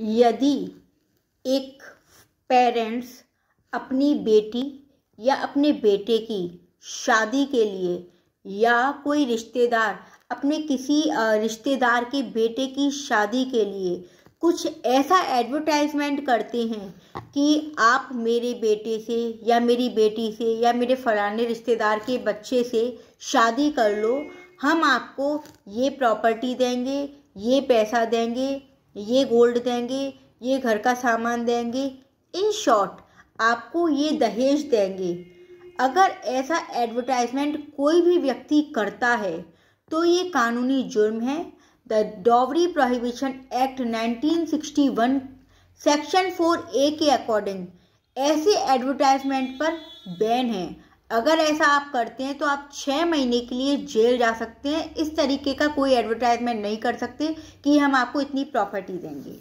यदि एक पेरेंट्स अपनी बेटी या अपने बेटे की शादी के लिए या कोई रिश्तेदार अपने किसी रिश्तेदार के बेटे की शादी के लिए कुछ ऐसा एडवर्टाइजमेंट करते हैं कि आप मेरे बेटे से या मेरी बेटी से या मेरे फलाने रिश्तेदार के बच्चे से शादी कर लो हम आपको ये प्रॉपर्टी देंगे ये पैसा देंगे ये गोल्ड देंगे ये घर का सामान देंगे इन शॉर्ट आपको ये दहेज देंगे अगर ऐसा एडवर्टाइजमेंट कोई भी व्यक्ति करता है तो ये कानूनी जुर्म है the dowry prohibition act 1961 section 4 A के अकॉर्डिंग ऐसे एडवर्टाइजमेंट पर बैन है अगर ऐसा आप करते हैं तो आप छः महीने के लिए जेल जा सकते हैं इस तरीके का कोई एडवर्टाइजमेंट नहीं कर सकते कि हम आपको इतनी प्रॉपर्टी देंगे